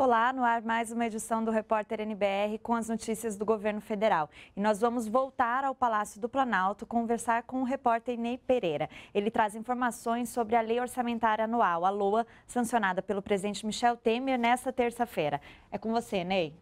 Olá, no ar mais uma edição do Repórter NBR com as notícias do governo federal. E nós vamos voltar ao Palácio do Planalto conversar com o repórter Ney Pereira. Ele traz informações sobre a Lei Orçamentária Anual, a LOA, sancionada pelo presidente Michel Temer nesta terça-feira. É com você, Ney.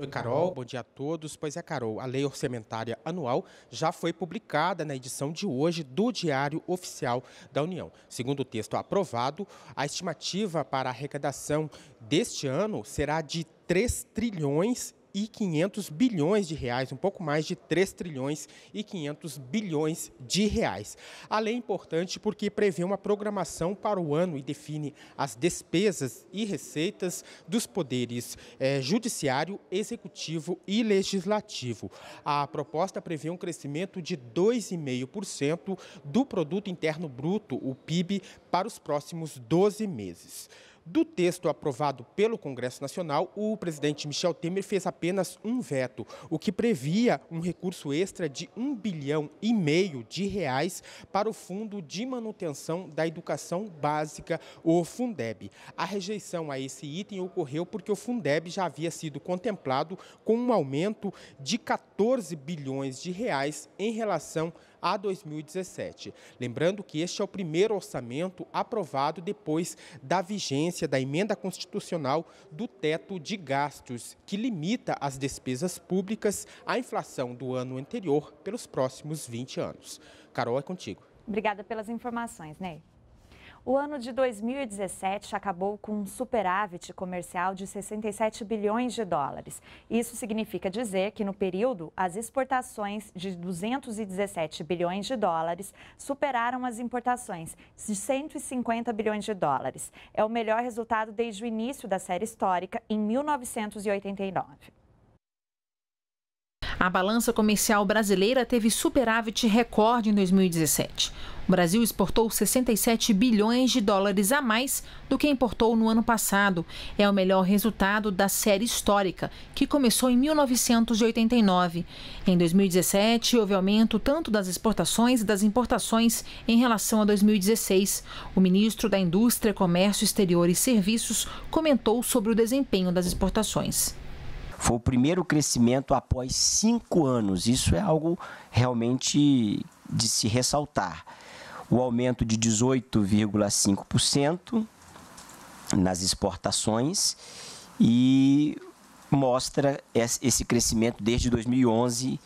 Oi, Carol. Bom dia a todos. Pois é, Carol, a Lei Orçamentária Anual já foi publicada na edição de hoje do Diário Oficial da União. Segundo o texto aprovado, a estimativa para a arrecadação deste ano será de 3 trilhões e 500 bilhões de reais, um pouco mais de 3 trilhões e 500 bilhões de reais. A lei é importante porque prevê uma programação para o ano e define as despesas e receitas dos poderes eh, judiciário, executivo e legislativo. A proposta prevê um crescimento de 2,5% do produto interno bruto, o PIB, para os próximos 12 meses. Do texto aprovado pelo Congresso Nacional, o presidente Michel Temer fez apenas um veto, o que previa um recurso extra de um bilhão e meio de reais para o Fundo de Manutenção da Educação Básica, o Fundeb. A rejeição a esse item ocorreu porque o Fundeb já havia sido contemplado com um aumento de 14 bilhões de reais em relação a 2017. Lembrando que este é o primeiro orçamento aprovado depois da vigência da emenda constitucional do teto de gastos, que limita as despesas públicas à inflação do ano anterior pelos próximos 20 anos. Carol, é contigo. Obrigada pelas informações, Ney. O ano de 2017 acabou com um superávit comercial de 67 bilhões de dólares. Isso significa dizer que, no período, as exportações de 217 bilhões de dólares superaram as importações de 150 bilhões de dólares. É o melhor resultado desde o início da série histórica, em 1989. A balança comercial brasileira teve superávit recorde em 2017. O Brasil exportou 67 bilhões de dólares a mais do que importou no ano passado. É o melhor resultado da série histórica, que começou em 1989. Em 2017, houve aumento tanto das exportações e das importações em relação a 2016. O ministro da Indústria, Comércio Exterior e Serviços comentou sobre o desempenho das exportações. Foi o primeiro crescimento após cinco anos. Isso é algo realmente de se ressaltar. O aumento de 18,5% nas exportações e mostra esse crescimento desde 2011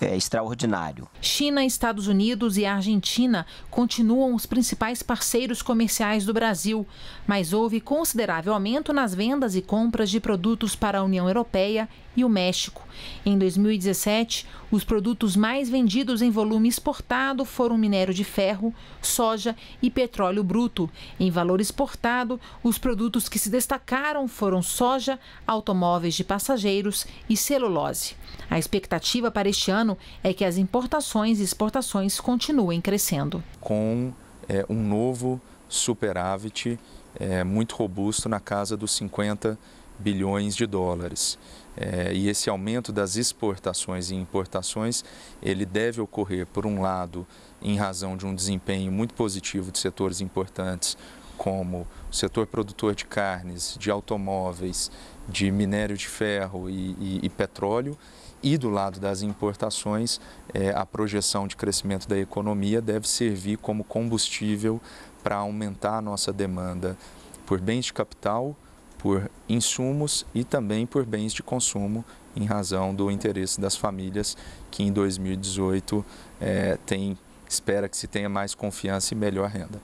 é, extraordinário. China, Estados Unidos e Argentina continuam os principais parceiros comerciais do Brasil, mas houve considerável aumento nas vendas e compras de produtos para a União Europeia e o México. Em 2017, os produtos mais vendidos em volume exportado foram minério de ferro, soja e petróleo bruto. Em valor exportado, os produtos que se destacaram foram soja, automóveis de passageiros e celulose. A expectativa para este ano ano é que as importações e exportações continuem crescendo. Com é, um novo superávit é, muito robusto na casa dos 50 bilhões de dólares. É, e esse aumento das exportações e importações, ele deve ocorrer, por um lado, em razão de um desempenho muito positivo de setores importantes, como o setor produtor de carnes, de automóveis, de minério de ferro e, e, e petróleo, e do lado das importações, é, a projeção de crescimento da economia deve servir como combustível para aumentar a nossa demanda por bens de capital, por insumos e também por bens de consumo, em razão do interesse das famílias, que em 2018 é, tem, espera que se tenha mais confiança e melhor renda.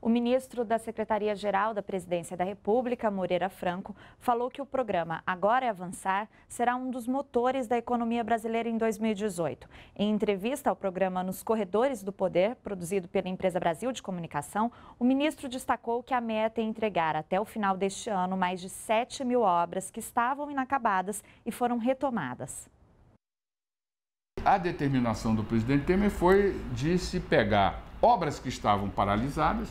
O ministro da Secretaria-Geral da Presidência da República, Moreira Franco, falou que o programa Agora é Avançar será um dos motores da economia brasileira em 2018. Em entrevista ao programa Nos Corredores do Poder, produzido pela Empresa Brasil de Comunicação, o ministro destacou que a meta é entregar até o final deste ano mais de 7 mil obras que estavam inacabadas e foram retomadas. A determinação do presidente Temer foi de se pegar obras que estavam paralisadas,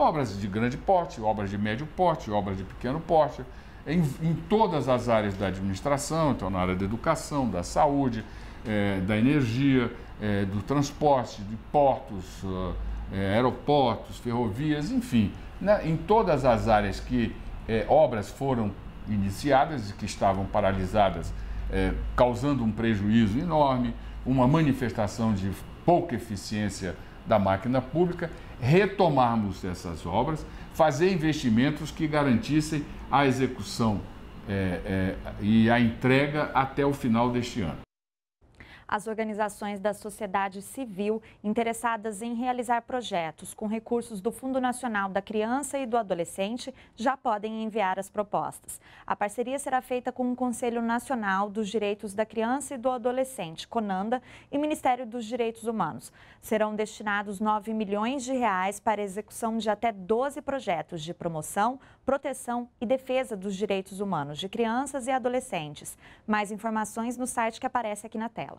obras de grande porte, obras de médio porte, obras de pequeno porte, em, em todas as áreas da administração, então na área da educação, da saúde, eh, da energia, eh, do transporte, de portos, eh, aeroportos, ferrovias, enfim, né, em todas as áreas que obras foram iniciadas e que estavam paralisadas, causando um prejuízo enorme, uma manifestação de pouca eficiência da máquina pública, retomarmos essas obras, fazer investimentos que garantissem a execução é, é, e a entrega até o final deste ano as organizações da sociedade civil interessadas em realizar projetos com recursos do Fundo Nacional da Criança e do Adolescente já podem enviar as propostas. A parceria será feita com o Conselho Nacional dos Direitos da Criança e do Adolescente, CONANDA, e Ministério dos Direitos Humanos. Serão destinados 9 milhões de reais para a execução de até 12 projetos de promoção, proteção e defesa dos direitos humanos de crianças e adolescentes. Mais informações no site que aparece aqui na tela.